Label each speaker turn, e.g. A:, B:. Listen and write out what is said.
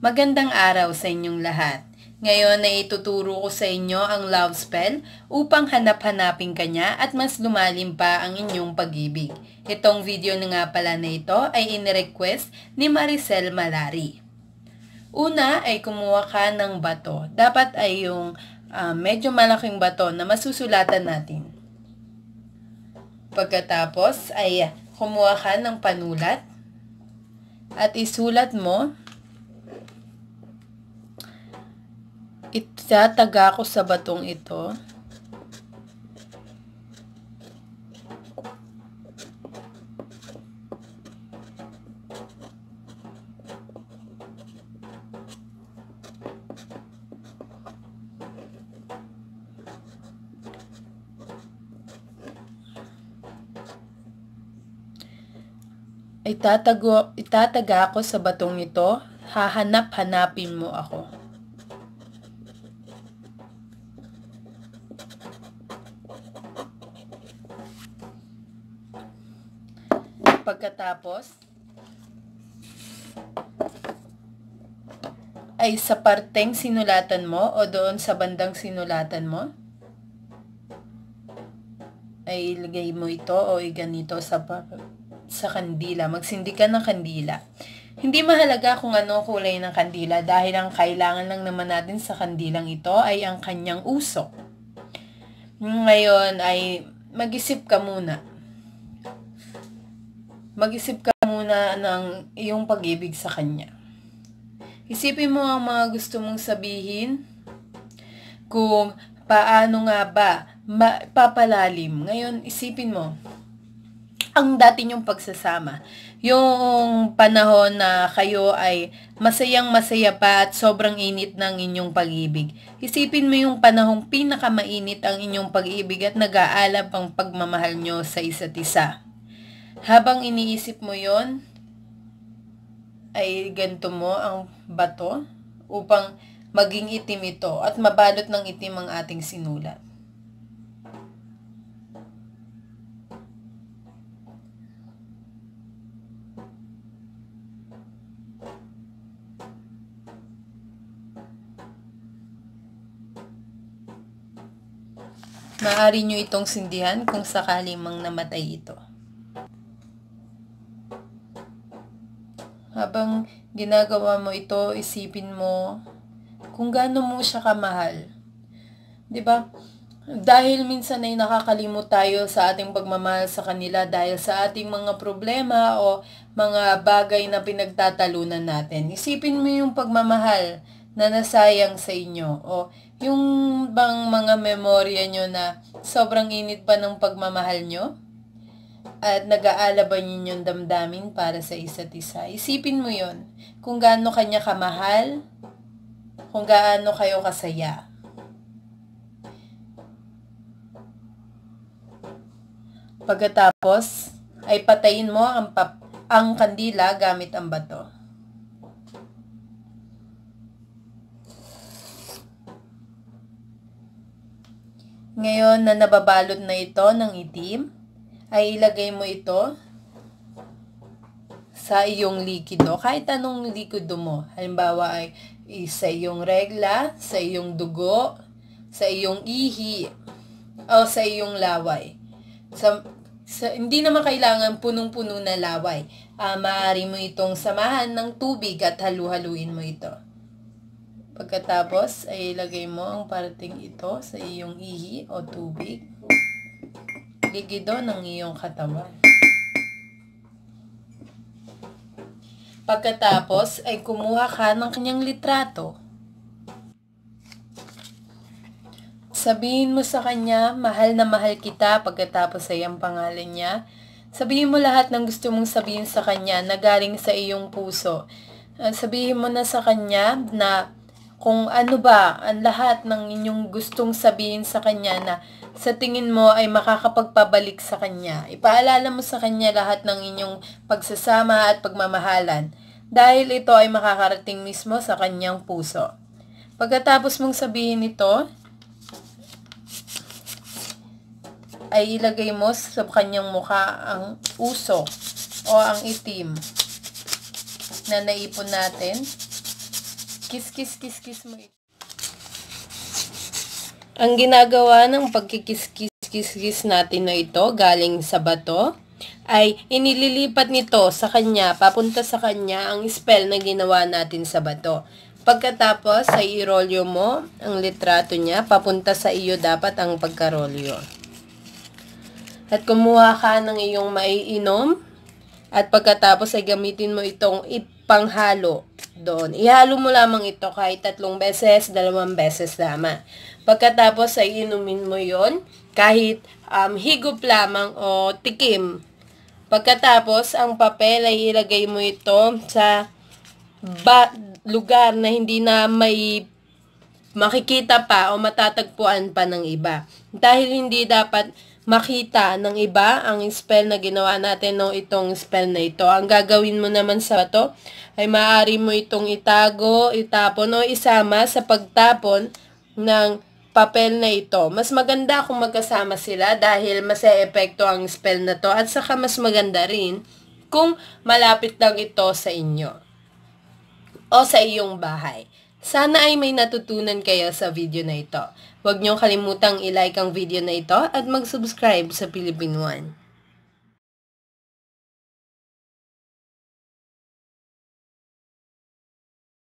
A: Magandang araw sa inyong lahat. Ngayon ay ituturo ko sa inyo ang love spell upang hanap-hanapin kanya at mas lumalim pa ang inyong pag-ibig. Itong video na nga pala na ito ay in-request ni Maricel Malari. Una ay kumuha ka ng bato. Dapat ay yung uh, medyo malaking bato na masusulatan natin. Pagkatapos ay kumuha ka ng panulat at isulat mo itataga ko sa batong ito. Itatago, itataga ako sa batong ito, hahanap-hanapin mo ako. pagkatapos ay sa parteng sinulatan mo o doon sa bandang sinulatan mo ay ilagay mo ito o iganito sa sa kandila. Magsindi ka ng kandila. Hindi mahalaga kung ano kulay ng kandila dahil ang kailangan lang naman natin sa kandilang ito ay ang kanyang usok. Ngayon ay mag-isip ka muna mag-isip ka muna ng iyong pag-ibig sa Kanya. Isipin mo ang mga gusto mong sabihin, kung paano nga ba papalalim. Ngayon, isipin mo, ang dati niyong pagsasama, yung panahon na kayo ay masayang masaya pa at sobrang init ng inyong pag-ibig. Isipin mo yung panahong pinakamainit ang inyong pag-ibig at nag-aalab ang pagmamahal nyo sa isa't isa. Habang iniisip mo yon ay ganto mo ang bato upang maging itim ito at mabalot ng itim ang ating sinulat. Maaari nyo itong sindihan kung sakali mang namatay ito. habang ginagawa mo ito, isipin mo kung gaano mo siya kamahal. 'Di ba? Dahil minsan ay nakakalimot tayo sa ating pagmamahal sa kanila dahil sa ating mga problema o mga bagay na pinagtatalunan natin. Isipin mo yung pagmamahal na nasayang sa inyo o yung bang mga memorya nyo na sobrang init pa ng pagmamahal nyo? at nag-aalaba ninyong damdamin para sa isa't isa. Isipin mo yon kung gaano kanya kamahal, kung gaano kayo kasaya. Pagkatapos, ay patayin mo ang, pap- ang kandila gamit ang bato. Ngayon na nababalot na ito ng itim, ay ilagay mo ito sa iyong likido. Kahit anong likido mo. Halimbawa ay sa iyong regla, sa iyong dugo, sa iyong ihi, o sa iyong laway. Sa, sa, hindi naman kailangan punong-puno na laway. Uh, maaari mo itong samahan ng tubig at halu-haluin mo ito. Pagkatapos ay ilagay mo ang parating ito sa iyong ihi o tubig. Gigido ng iyong katawan. Pagkatapos ay kumuha ka ng kanyang litrato. Sabihin mo sa kanya, mahal na mahal kita pagkatapos ay ang pangalan niya. Sabihin mo lahat ng gusto mong sabihin sa kanya na galing sa iyong puso. Ah, sabihin mo na sa kanya na kung ano ba ang lahat ng inyong gustong sabihin sa kanya na sa tingin mo ay makakapagpabalik sa kanya. Ipaalala mo sa kanya lahat ng inyong pagsasama at pagmamahalan dahil ito ay makakarating mismo sa kanyang puso. Pagkatapos mong sabihin ito, ay ilagay mo sa kanyang mukha ang uso o ang itim na naipon natin pagkikiskis-kis-kis mo. Ang ginagawa ng pagkikiskis-kis-kis natin na ito galing sa bato ay inililipat nito sa kanya, papunta sa kanya ang spell na ginawa natin sa bato. Pagkatapos ay irolyo mo ang litrato niya, papunta sa iyo dapat ang pagkarolyo. At kumuha ka ng iyong maiinom at pagkatapos ay gamitin mo itong ip panghalo doon. Ihalo mo lamang ito kahit tatlong beses, dalawang beses lamang. Pagkatapos ay inumin mo yon kahit um, higop lamang o tikim. Pagkatapos, ang papel ay ilagay mo ito sa ba lugar na hindi na may makikita pa o matatagpuan pa ng iba. Dahil hindi dapat makita ng iba ang spell na ginawa natin no itong spell na ito. Ang gagawin mo naman sa to ay maaari mo itong itago, itapon o isama sa pagtapon ng papel na ito. Mas maganda kung magkasama sila dahil mas epekto ang spell na to at saka mas maganda rin kung malapit lang ito sa inyo o sa iyong bahay. Sana ay may natutunan kayo sa video na ito. Huwag niyong kalimutang ilike ang video na ito at mag-subscribe sa Philippine One.